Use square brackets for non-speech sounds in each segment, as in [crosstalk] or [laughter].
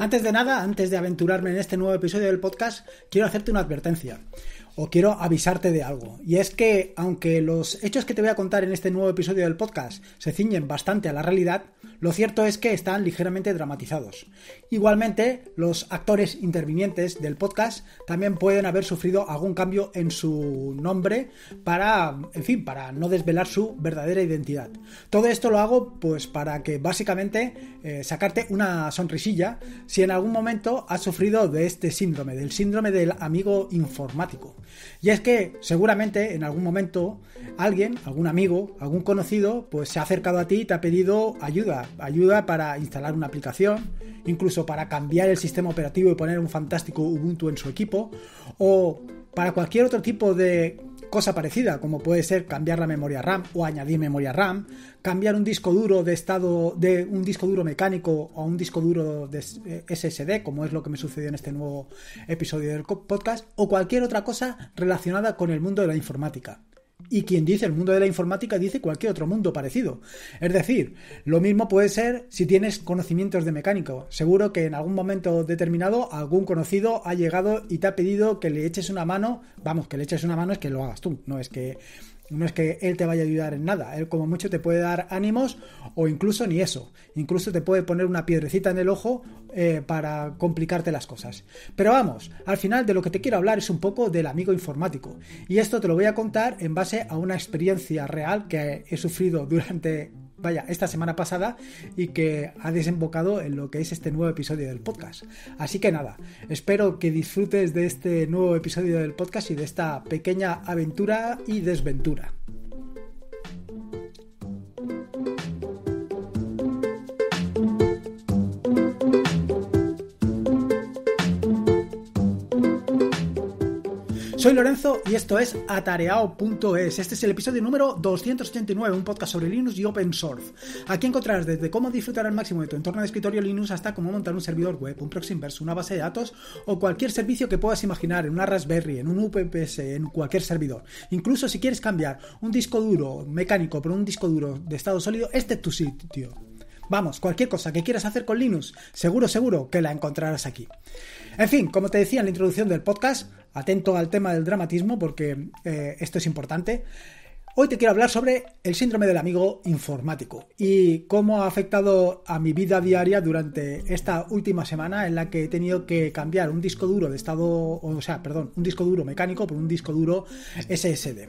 Antes de nada, antes de aventurarme en este nuevo episodio del podcast, quiero hacerte una advertencia o quiero avisarte de algo. Y es que, aunque los hechos que te voy a contar en este nuevo episodio del podcast se ciñen bastante a la realidad, lo cierto es que están ligeramente dramatizados. Igualmente, los actores intervinientes del podcast también pueden haber sufrido algún cambio en su nombre para, en fin, para no desvelar su verdadera identidad. Todo esto lo hago pues para que básicamente eh, sacarte una sonrisilla si en algún momento has sufrido de este síndrome, del síndrome del amigo informático. Y es que seguramente en algún momento alguien, algún amigo, algún conocido, pues se ha acercado a ti y te ha pedido ayuda. Ayuda para instalar una aplicación, incluso para cambiar el sistema operativo y poner un fantástico Ubuntu en su equipo, o para cualquier otro tipo de cosa parecida, como puede ser cambiar la memoria RAM o añadir memoria RAM, cambiar un disco duro de estado de un disco duro mecánico a un disco duro de SSD, eh, como es lo que me sucedió en este nuevo episodio del podcast, o cualquier otra cosa relacionada con el mundo de la informática y quien dice el mundo de la informática dice cualquier otro mundo parecido. Es decir, lo mismo puede ser si tienes conocimientos de mecánico. Seguro que en algún momento determinado algún conocido ha llegado y te ha pedido que le eches una mano. Vamos, que le eches una mano es que lo hagas tú, no es que no es que él te vaya a ayudar en nada, él como mucho te puede dar ánimos o incluso ni eso, incluso te puede poner una piedrecita en el ojo eh, para complicarte las cosas. Pero vamos, al final de lo que te quiero hablar es un poco del amigo informático y esto te lo voy a contar en base a una experiencia real que he sufrido durante vaya, esta semana pasada y que ha desembocado en lo que es este nuevo episodio del podcast. Así que nada, espero que disfrutes de este nuevo episodio del podcast y de esta pequeña aventura y desventura. Soy Lorenzo y esto es atareao.es. Este es el episodio número 289, un podcast sobre Linux y Open Source. Aquí encontrarás desde cómo disfrutar al máximo de tu entorno de escritorio Linux hasta cómo montar un servidor web, un proxy inverso, una base de datos o cualquier servicio que puedas imaginar en una Raspberry, en un UPS, en cualquier servidor. Incluso si quieres cambiar un disco duro mecánico por un disco duro de estado sólido, este es tu sitio. Vamos, cualquier cosa que quieras hacer con Linux, seguro, seguro que la encontrarás aquí. En fin, como te decía en la introducción del podcast, atento al tema del dramatismo porque eh, esto es importante. Hoy te quiero hablar sobre el síndrome del amigo informático y cómo ha afectado a mi vida diaria durante esta última semana en la que he tenido que cambiar un disco duro de estado, o sea, perdón, un disco duro mecánico por un disco duro SSD.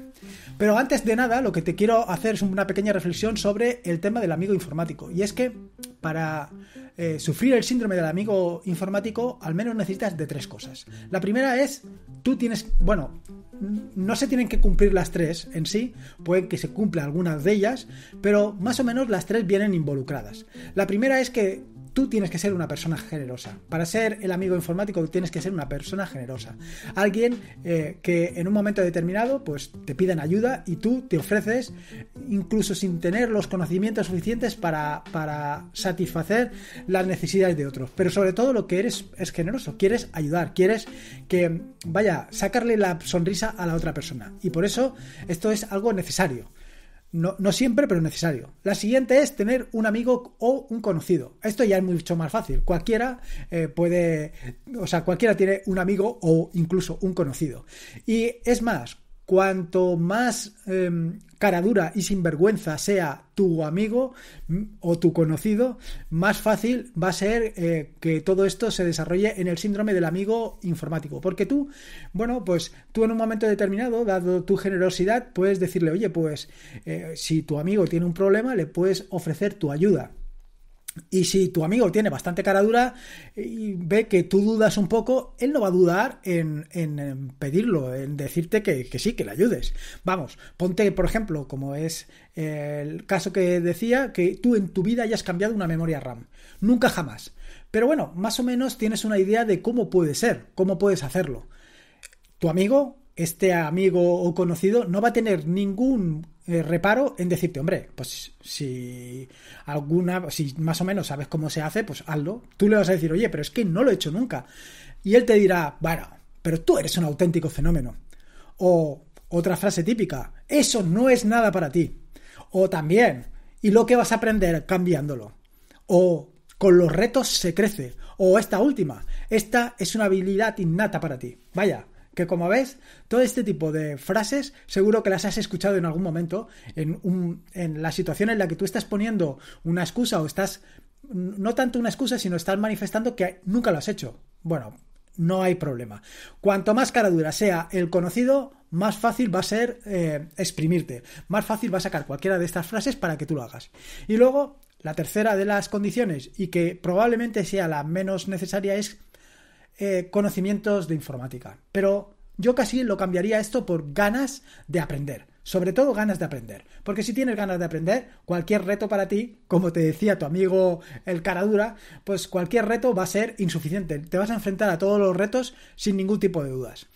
Pero antes de nada, lo que te quiero hacer es una pequeña reflexión sobre el tema del amigo informático y es que para eh, sufrir el síndrome del amigo informático, al menos necesitas de tres cosas. La primera es, tú tienes, bueno, no se tienen que cumplir las tres en sí, pueden que se cumpla algunas de ellas, pero más o menos las tres vienen involucradas. La primera es que tú tienes que ser una persona generosa. Para ser el amigo informático tienes que ser una persona generosa. Alguien eh, que en un momento determinado pues te piden ayuda y tú te ofreces incluso sin tener los conocimientos suficientes para, satisfacer las necesidades de otros. Pero sobre todo lo que eres es generoso, quieres ayudar, quieres que, vaya, sacarle la sonrisa a la otra persona. Y por eso esto es algo necesario. No, siempre, pero necesario. La siguiente es tener un amigo o un conocido. Esto ya es mucho más fácil. Cualquiera eh, puede, o sea, cualquiera tiene un amigo o incluso un conocido. Y es más, cuanto más caradura em, cara dura y sinvergüenza sea tu amigo mm, o tu conocido, más fácil va a ser eh, que todo esto se desarrolle en el síndrome del amigo informático. Porque tú, bueno, pues tú en un momento determinado, dado tu generosidad, puedes decirle, oye, pues eh, si tu amigo tiene un problema, le puedes ofrecer tu ayuda. Y si tu amigo tiene bastante cara dura y ve que tú dudas un poco, él no va a dudar en, pedirlo, en decirte que, que, sí, que le ayudes. Vamos, ponte, por ejemplo, como es el caso que decía, que tú en tu vida hayas cambiado una memoria RAM. Nunca jamás. Pero bueno, más o menos tienes una idea de cómo puede ser, cómo puedes hacerlo. Tu amigo, este amigo o conocido, no va a tener ningún eh, reparo en decirte, hombre, pues si alguna, si más o menos sabes cómo se hace, pues hazlo. Tú le vas a decir, oye, pero es que no lo he hecho nunca. Y él te dirá, bueno, pero tú eres un auténtico fenómeno. O otra frase típica, eso no es nada para ti. O también, y lo que vas a aprender cambiándolo. O con los retos se crece. O esta última, esta es una habilidad innata para ti. Vaya, que como ves, todo este tipo de frases seguro que las has escuchado en algún momento, en, la situación en la que tú estás poniendo una excusa o estás, no tanto una excusa, sino estás manifestando que nunca lo has hecho. Bueno, no hay problema. Cuanto más cara dura sea el conocido, más fácil va a ser eh, exprimirte, más fácil va a sacar cualquiera de estas frases para que tú lo hagas. Y luego, la tercera de las condiciones, y que probablemente sea la menos necesaria, es eh, conocimientos de informática. Pero yo casi lo cambiaría esto por ganas de aprender. Sobre todo ganas de aprender. Porque si tienes ganas de aprender, cualquier reto para ti, como te decía tu amigo el Caradura, pues cualquier reto va a ser insuficiente. Te vas a enfrentar a todos los retos sin ningún tipo de dudas.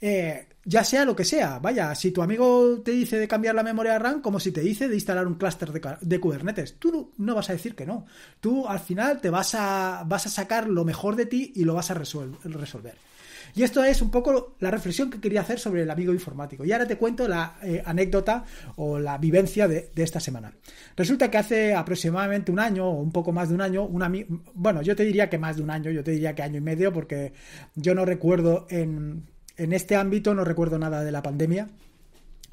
Eh, ya sea lo que sea. Vaya, si tu amigo te dice de cambiar la memoria RAM, como si te dice de instalar un clúster de, Kubernetes. Tú no, vas a decir que no. Tú al final te vas a, vas a sacar lo mejor de ti y lo vas a resolver. Y esto es un poco la reflexión que quería hacer sobre el amigo informático. Y ahora te cuento la eh, anécdota o la vivencia de, de, esta semana. Resulta que hace aproximadamente un año o un poco más de un año, un bueno, yo te diría que más de un año, yo te diría que año y medio, porque yo no recuerdo en en este ámbito no recuerdo nada de la pandemia,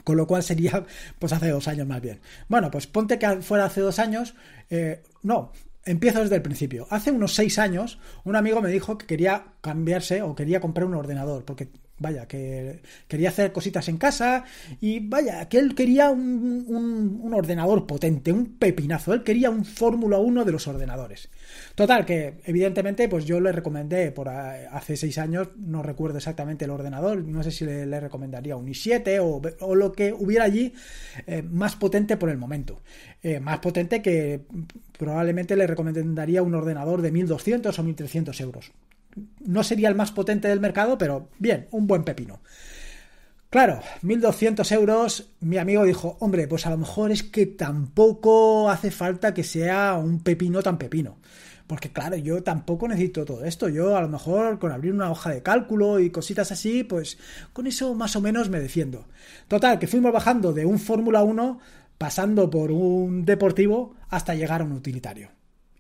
con lo cual sería pues hace dos años más bien. Bueno, pues ponte que fuera hace dos años, eh, no, empiezo desde el principio. Hace unos seis años un amigo me dijo que quería cambiarse o quería comprar un ordenador porque vaya, que quería hacer cositas en casa y vaya, que él quería un, ordenador potente, un pepinazo, él quería un Fórmula 1 de los ordenadores. Total, que evidentemente pues yo le recomendé por hace seis años, no recuerdo exactamente el ordenador, no sé si le, recomendaría un i7 o, lo que hubiera allí eh, más potente por el momento. Eh, más potente que probablemente le recomendaría un ordenador de 1200 o 1300 euros no sería el más potente del mercado, pero bien, un buen pepino. Claro, 1.200 euros, mi amigo dijo, hombre, pues a lo mejor es que tampoco hace falta que sea un pepino tan pepino. Porque claro, yo tampoco necesito todo esto. Yo a lo mejor con abrir una hoja de cálculo y cositas así, pues con eso más o menos me defiendo. Total, que fuimos bajando de un Fórmula 1 pasando por un deportivo hasta llegar a un utilitario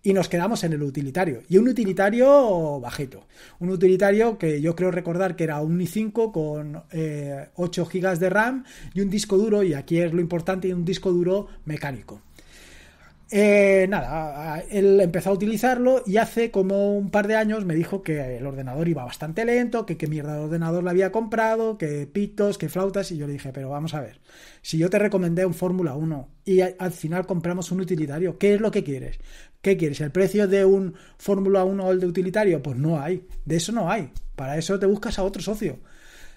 y nos quedamos en el utilitario. Y un utilitario bajito. Un utilitario que yo creo recordar que era un i5 con 8 eh, GB de RAM y un disco duro, y aquí es lo importante, un disco duro mecánico. Eh, nada, él empezó a utilizarlo y hace como un par de años me dijo que el ordenador iba bastante lento, que qué mierda de ordenador le había comprado, que pitos, que flautas, y yo le dije, pero vamos a ver, si yo te recomendé un Fórmula 1 y al final compramos un utilitario, ¿qué es lo que quieres? ¿Qué quieres? ¿El precio de un Fórmula 1 o el de utilitario? Pues no hay, de eso no hay, para eso te buscas a otro socio.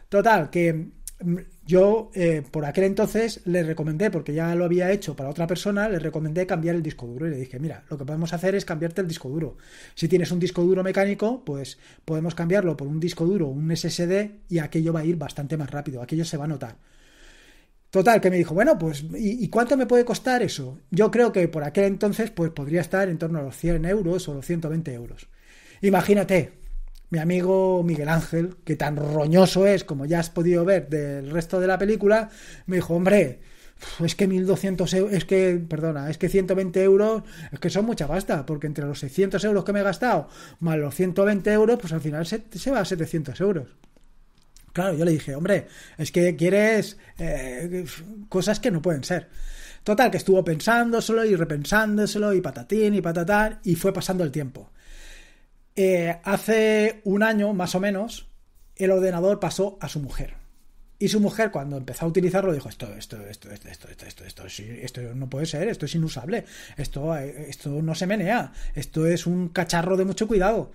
Total, que Mm, yo eh, por aquel entonces le recomendé, porque ya lo había hecho para otra persona, le recomendé cambiar el disco duro y le dije, mira, lo que podemos hacer es cambiarte el disco duro. Si tienes un disco duro mecánico, pues podemos cambiarlo por un disco duro, un SSD y aquello va a ir bastante más rápido, aquello se va a notar. Total, que me dijo, bueno, pues, ¿y, cuánto me puede costar eso? Yo creo que por aquel entonces, pues podría estar en torno a los 100 euros o los 120 euros. Imagínate, mi amigo Miguel Ángel, que tan roñoso es como ya has podido ver del resto de la película, me dijo, hombre, es que 1200 euros, es que, perdona, es que 120 euros, es que son mucha pasta, porque entre los 600 euros que me he gastado, más los 120 euros, pues al final se, va a 700 euros. Claro, yo le dije, hombre, es que quieres eh, cosas que no pueden ser. Total, que estuvo pensándoselo y repensándoselo y patatín y patatán y fue pasando el tiempo. Eh, hace un año, más o menos, el ordenador pasó a su mujer. Y su mujer, cuando empezó a utilizarlo, dijo: Esto, esto, esto, esto, esto, esto, esto, esto, esto, no puede ser, esto es inusable, esto, eh, esto no se menea, esto es un cacharro de mucho cuidado.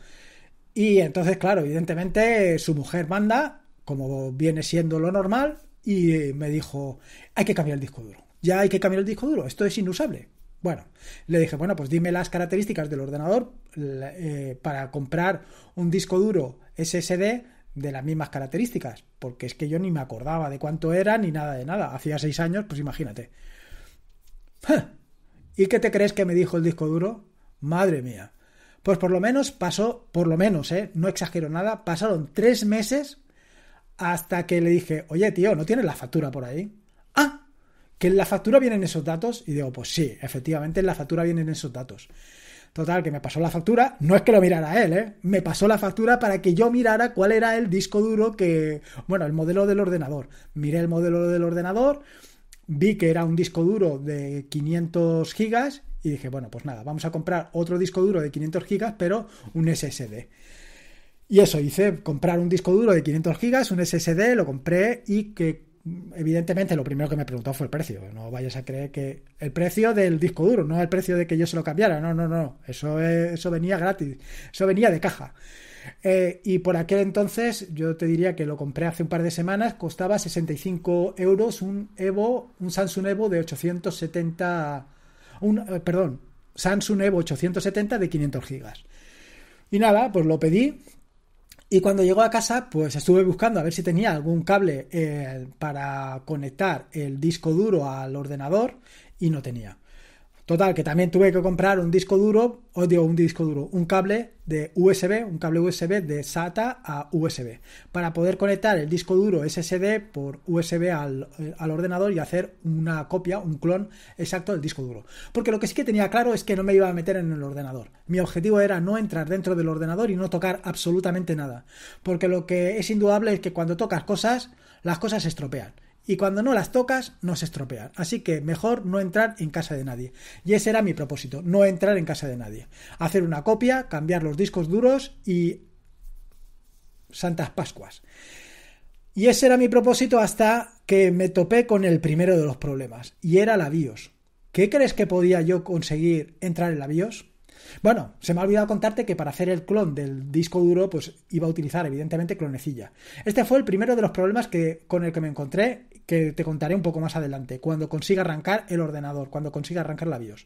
Y entonces, claro, evidentemente, su mujer manda, como viene siendo lo normal, y me dijo: Hay que cambiar el disco duro, ya hay que cambiar el disco duro, esto es inusable. Bueno, le dije, bueno, pues dime las características del ordenador eh, para comprar un disco duro SSD de las mismas características, porque es que yo ni me acordaba de cuánto era ni nada de nada. Hacía seis años, pues imagínate. [laughs] ¿Y qué te crees que me dijo el disco duro? Madre mía. Pues por lo menos pasó, por lo menos, eh, no exagero nada, pasaron tres meses hasta que le dije, oye tío, ¿no tienes la factura por ahí? Ah, que en la factura vienen esos datos. Y digo, pues sí, efectivamente en la factura vienen esos datos. Total, que me pasó la factura. No es que lo mirara él, ¿eh? Me pasó la factura para que yo mirara cuál era el disco duro que. Bueno, el modelo del ordenador. Miré el modelo del ordenador, vi que era un disco duro de 500 gigas y dije, bueno, pues nada, vamos a comprar otro disco duro de 500 gigas, pero un SSD. Y eso hice, comprar un disco duro de 500 gigas, un SSD, lo compré y que evidentemente lo primero que me preguntó fue el precio. No vayas a creer que el precio del disco duro, no el precio de que yo se lo cambiara. No, no, no. Eso, eso venía gratis. Eso venía de caja. Eh, y por aquel entonces, yo te diría que lo compré hace un par de semanas, costaba 65 euros un Evo, un Samsung Evo de 870. Un, eh, perdón, Samsung Evo 870 de 500 gigas. Y nada, pues lo pedí y cuando llegó a casa, pues estuve buscando a ver si tenía algún cable eh, para conectar el disco duro al ordenador y no tenía. Total, que también tuve que comprar un disco duro, os digo un disco duro, un cable de USB, un cable USB de SATA a USB, para poder conectar el disco duro SSD por USB al, eh, al, ordenador y hacer una copia, un clon exacto del disco duro. Porque lo que sí que tenía claro es que no me iba a meter en el ordenador. Mi objetivo era no entrar dentro del ordenador y no tocar absolutamente nada. Porque lo que es indudable es que cuando tocas cosas, las cosas se estropean y cuando no las tocas no se estropean. Así que mejor no entrar en casa de nadie. Y ese era mi propósito, no entrar en casa de nadie. Hacer una copia, cambiar los discos duros y... Santas Pascuas. Y ese era mi propósito hasta que me topé con el primero de los problemas, y era la BIOS. ¿Qué crees que podía yo conseguir entrar en la BIOS? Bueno, se me ha olvidado contarte que para hacer el clon del disco duro, pues iba a utilizar evidentemente clonecilla. Este fue el primero de los problemas que, con el que me encontré que te contaré un poco más adelante, cuando consiga arrancar el ordenador, cuando consiga arrancar la BIOS.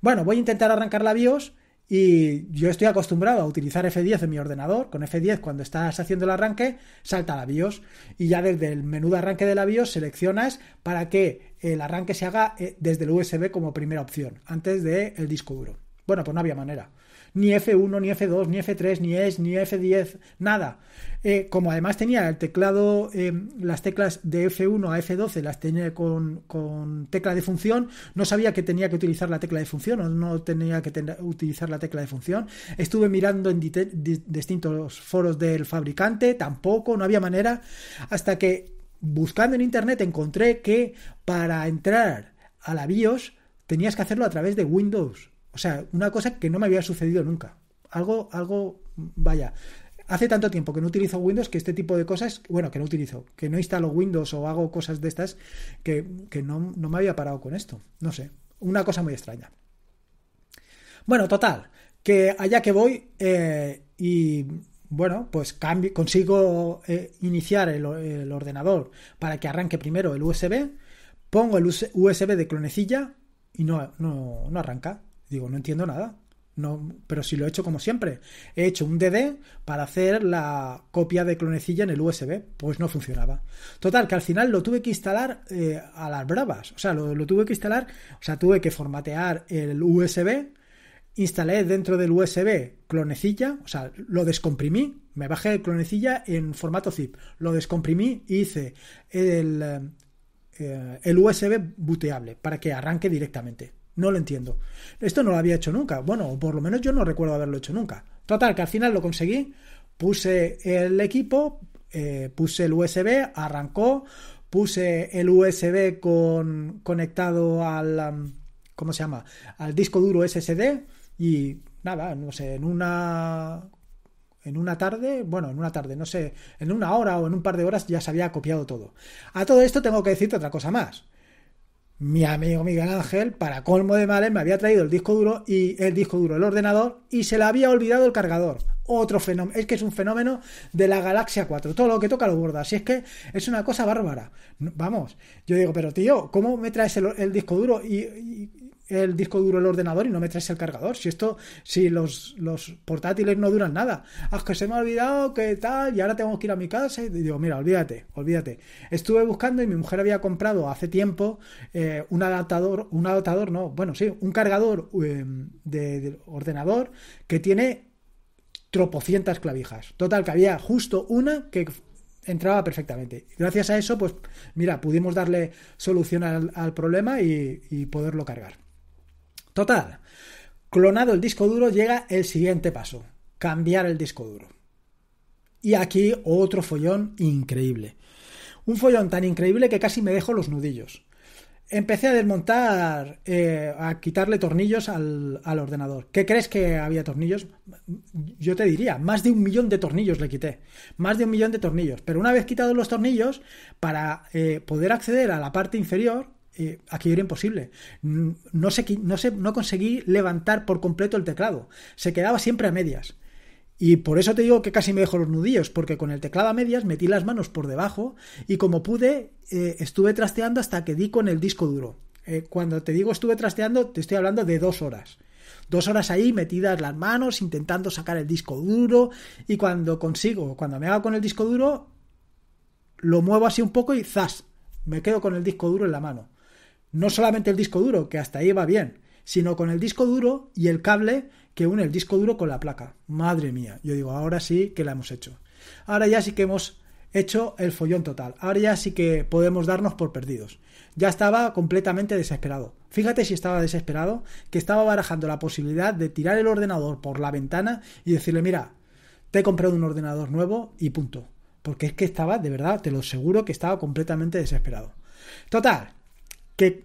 Bueno, voy a intentar arrancar la BIOS y yo estoy acostumbrado a utilizar F10 en mi ordenador. Con F10 cuando estás haciendo el arranque salta la BIOS y ya desde el menú de arranque de la BIOS seleccionas para que el arranque se haga eh, desde el USB como primera opción, antes del el disco duro. Bueno, pues no había manera ni F1, ni F2, ni F3, ni e S, ni F10, nada. Eh, como además tenía el teclado, eh, las teclas de F1 a F12 las tenía con, tecla de función, no sabía que tenía que utilizar la tecla de función o no tenía que utilizar la tecla de función. Estuve mirando en distintos foros del fabricante, tampoco, no había manera, hasta que buscando en internet encontré que para entrar a la BIOS tenías que hacerlo a través de Windows. O sea, una cosa que no me había sucedido nunca. Algo, algo, vaya. Hace tanto tiempo que no utilizo Windows que este tipo de cosas, bueno, que no utilizo, que no instalo Windows o hago cosas de estas que, no, me había parado con esto. No sé, una cosa muy extraña. Bueno, total, que allá que voy eh, y bueno, pues consigo eh, iniciar el, ordenador para que arranque primero el USB, pongo el USB de clonecilla y no, no arranca. Digo, no entiendo nada. No, pero si lo he hecho como siempre. He hecho un DD para hacer la copia de clonecilla en el USB. Pues no funcionaba. Total, que al final lo tuve que instalar eh, a las bravas. O sea, lo, tuve que instalar. O sea, tuve que formatear el USB. Instalé dentro del USB clonecilla. O sea, lo descomprimí. Me bajé el clonecilla en formato zip. Lo descomprimí y hice el, eh, el USB booteable para que arranque directamente. No lo entiendo. Esto no lo había hecho nunca. Bueno, o por lo menos yo no recuerdo haberlo hecho nunca. Total, que al final lo conseguí. Puse el equipo, eh, puse el USB, arrancó, puse el USB con, conectado al... ¿Cómo se llama? Al disco duro SSD y nada, no sé, en una en una tarde, bueno, en una tarde, no sé, en una hora o en un par de horas ya se había copiado todo. A todo esto tengo que decirte otra cosa más mi amigo Miguel Ángel, para colmo de males, me había traído el disco duro y el disco duro, el ordenador, y se le había olvidado el cargador. Otro fenómeno, es que es un fenómeno de la galaxia 4. Todo lo que toca lo borda. Así es que es una cosa bárbara. Vamos, yo digo, pero tío, ¿cómo me traes el, disco duro y, el disco duro el ordenador y no me traes el cargador. Si esto, si los, los portátiles no duran nada. Ah, que se me ha olvidado, que tal, y ahora tengo que ir a mi casa. Y digo, mira, olvídate, olvídate. Estuve buscando y mi mujer había comprado hace tiempo eh, un adaptador, un adaptador, no, bueno, sí, un cargador em, de, ordenador que tiene tropocientas clavijas. Total, que había justo una que entraba perfectamente. Gracias a eso, pues mira, pudimos darle solución al, problema y poderlo cargar. Total, clonado el disco duro llega el siguiente paso, cambiar el disco duro. Y aquí otro follón increíble. Un follón tan increíble que casi me dejo los nudillos. Empecé a desmontar, eh, a quitarle tornillos al, ordenador. ¿Qué crees que había tornillos? Yo te diría, más de un millón de tornillos le quité. Más de un millón de tornillos. Pero una vez quitados los tornillos, para eh, poder acceder a la parte inferior, eh, aquí era imposible. No, sé, no, conseguí levantar por completo el teclado. Se quedaba siempre a medias. Y por eso te digo que casi me dejo los nudillos, porque con el teclado a medias metí las manos por debajo y como pude eh, estuve trasteando hasta que di con el disco duro. Eh, cuando te digo estuve trasteando, te estoy hablando de dos horas. Dos horas ahí metidas las manos, intentando sacar el disco duro y cuando consigo, cuando me hago con el disco duro, lo muevo así un poco y zas, me quedo con el disco duro en la mano. No solamente el disco duro, que hasta ahí va bien, sino con el disco duro y el cable que une el disco duro con la placa. Madre mía, yo digo, ahora sí que la hemos hecho. Ahora ya sí que hemos hecho el follón total. Ahora ya sí que podemos darnos por perdidos. Ya estaba completamente desesperado. Fíjate si estaba desesperado, que estaba barajando la posibilidad de tirar el ordenador por la ventana y decirle, mira, te he comprado un ordenador nuevo y punto. Porque es que estaba, de verdad, te lo aseguro que estaba completamente desesperado. Total,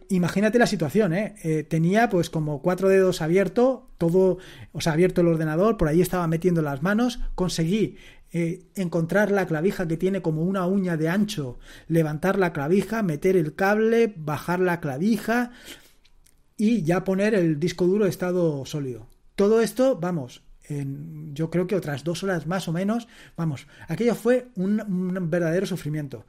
imagínate la situación, ¿eh? Eh, tenía pues como cuatro dedos abierto, todo, o sea, abierto el ordenador, por ahí estaba metiendo las manos, conseguí eh, encontrar la clavija que tiene como una uña de ancho, levantar la clavija, meter el cable, bajar la clavija y ya poner el disco duro de estado sólido. Todo esto, vamos, en, yo creo que otras dos horas más o menos, vamos, aquello fue un verdadero sufrimiento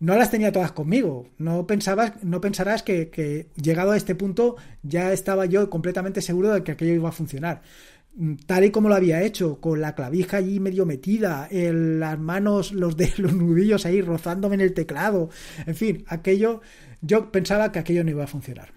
no las tenía todas conmigo. No, pensabas, no pensarás que, llegado a este punto ya estaba yo completamente seguro de que aquello iba a funcionar. Mm, tal y como lo había hecho, con la clavija allí medio metida, las manos, los [laughs] los nudillos ahí rozándome en el teclado, en fin, aquello, yo pensaba que aquello no iba a funcionar.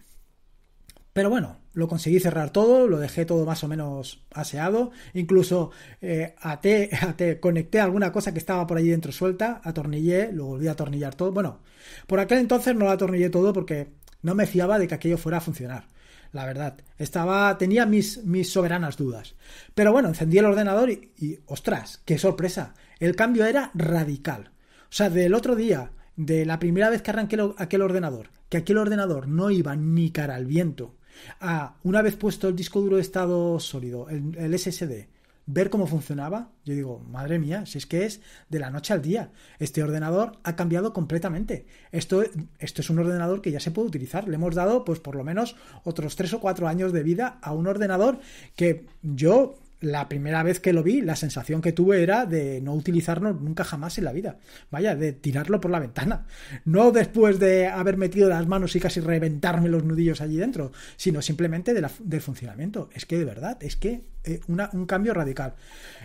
Pero bueno, lo conseguí cerrar todo, lo dejé todo más o menos aseado, incluso eh, até, [laughs] até, conecté alguna cosa que estaba por ahí dentro suelta, atornillé, lo volví a atornillar todo. Bueno, por aquel entonces no lo atornillé todo porque no me fiaba de que aquello fuera a funcionar. La verdad, estaba, tenía mis, mis soberanas dudas. Pero bueno, encendí el ordenador y, ostras, qué sorpresa. El cambio era radical. O sea, del otro día, de la primera vez que arranqué aquel ordenador, que aquel ordenador no iba ni cara al viento, a ah, una vez puesto el disco duro de estado sólido, el, SSD, ver cómo funcionaba, yo digo, madre mía, si es que es de la noche al día. Este ordenador ha cambiado completamente. Esto, esto es un ordenador que ya se puede utilizar. Le hemos dado, pues, por lo menos otros tres o cuatro años de vida a un ordenador que yo la primera vez que lo vi, la sensación que tuve era de no utilizarlo nunca jamás en la vida. Vaya, de tirarlo por la ventana. No después de haber metido las manos y casi reventarme los nudillos allí dentro, sino simplemente del funcionamiento. Es que de verdad, es que eh, un cambio radical.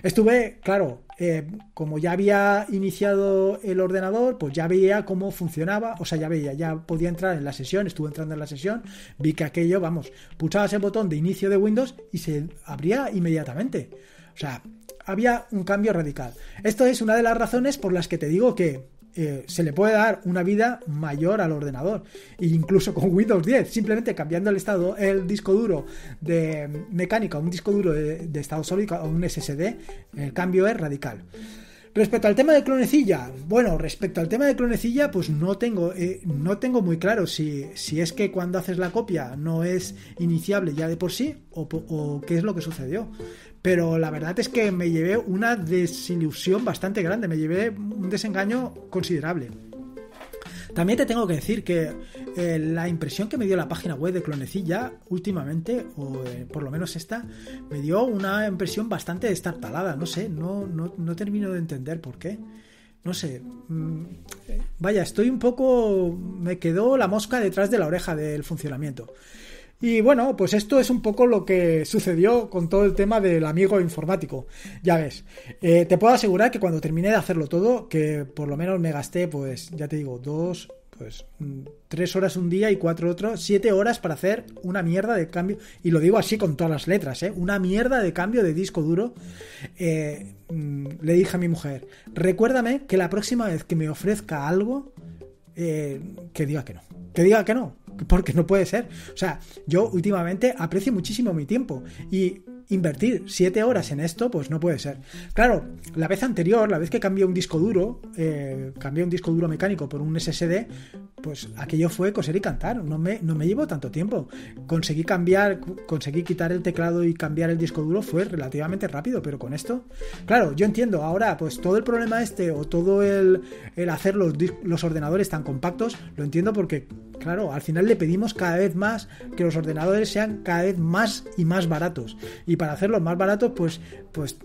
Estuve, claro, eh, como ya había iniciado el ordenador, pues ya veía cómo funcionaba, o sea, ya veía, ya podía entrar en la sesión, estuve entrando en la sesión, vi que aquello, vamos, pulsabas el botón de inicio de Windows y se abría inmediatamente. O sea, había un cambio radical. Esto es una de las razones por las que te digo que eh, se le puede dar una vida mayor al ordenador. E incluso con Windows 10, simplemente cambiando el estado, el disco duro de mecánica, un disco duro de, estado sólido o un SSD, el cambio es radical. Respecto al tema de clonecilla, bueno, respecto al tema de clonecilla, pues no tengo, eh, no tengo muy claro si, es que cuando haces la copia no es iniciable ya de por sí o qué es lo que sucedió pero la verdad es que me llevé una desilusión bastante grande, me llevé un desengaño considerable. También te tengo que decir que eh, la impresión que me dio la página web de Clonecilla últimamente, o eh, por lo menos esta, me dio una impresión bastante destartalada. No sé, no, no, termino de entender por qué. No sé. Mm, vaya, estoy un poco. Me quedó la mosca detrás de la oreja del funcionamiento. Y bueno, pues esto es un poco lo que sucedió con todo el tema del amigo informático. Ya ves, eh, te puedo asegurar que cuando terminé de hacerlo todo, que por lo menos me gasté, pues ya te digo, dos, pues mm, tres horas un día y cuatro otros, siete horas para hacer una mierda de cambio, y lo digo así con todas las letras, ¿eh? una mierda de cambio de disco duro, eh, mm, le dije a mi mujer, recuérdame que la próxima vez que me ofrezca algo, eh, que diga que no, que diga que no, porque no puede ser. O sea, yo últimamente aprecio muchísimo mi tiempo y invertir 7 horas en esto, pues no puede ser. Claro, la vez anterior, la vez que cambié un disco duro, eh, cambié un disco duro mecánico por un SSD, pues aquello fue coser y cantar. No me, no me llevó tanto tiempo. Conseguí cambiar, conseguí quitar el teclado y cambiar el disco duro fue relativamente rápido, pero con esto, claro, yo entiendo ahora, pues todo el problema este o todo el, el hacer los, los ordenadores tan compactos, lo entiendo porque, claro, al final le pedimos cada vez más que los ordenadores sean cada vez más y más baratos y para hacerlos más barato pues, pues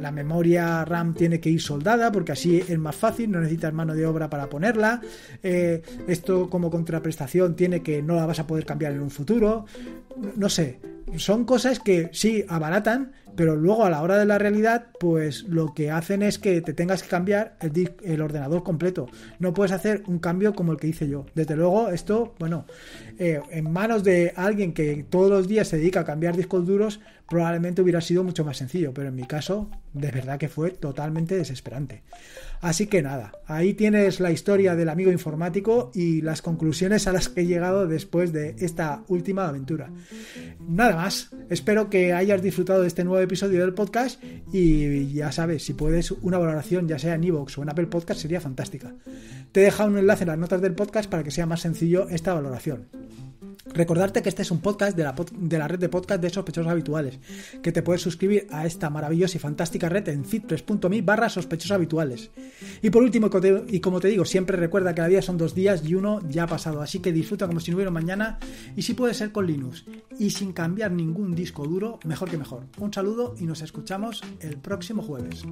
la memoria RAM tiene que ir soldada porque así es más fácil, no necesitas mano de obra para ponerla. Eh, esto como contraprestación tiene que no la vas a poder cambiar en un futuro. No sé, son cosas que sí abaratan, pero luego a la hora de la realidad, pues lo que hacen es que te tengas que cambiar el, ordenador completo. No puedes hacer un cambio como el que hice yo. Desde luego, esto, bueno, eh, en manos de alguien que todos los días se dedica a cambiar discos duros, probablemente hubiera sido mucho más sencillo, pero en mi caso, de verdad que fue totalmente desesperante. Así que nada, ahí tienes la historia del amigo informático y las conclusiones a las que he llegado después de esta última aventura. Nada más, espero que hayas disfrutado de este nuevo episodio del podcast y ya sabes, si puedes una valoración ya sea en iVoox o en Apple Podcast sería fantástica. Te he dejado un enlace en las notas del podcast para que sea más sencillo esta valoración. Recordarte que este es un podcast de la, de red de podcast de sospechosos habituales, que te puedes suscribir a esta maravillosa y fantástica red en mi barra sospechosos habituales. Y por último, y como te digo, siempre recuerda que la vida son dos días y uno ya ha pasado, así que disfruta como si no hubiera mañana y si puede ser con Linux y sin cambiar ningún disco duro, mejor que mejor. Un saludo y nos escuchamos el próximo jueves.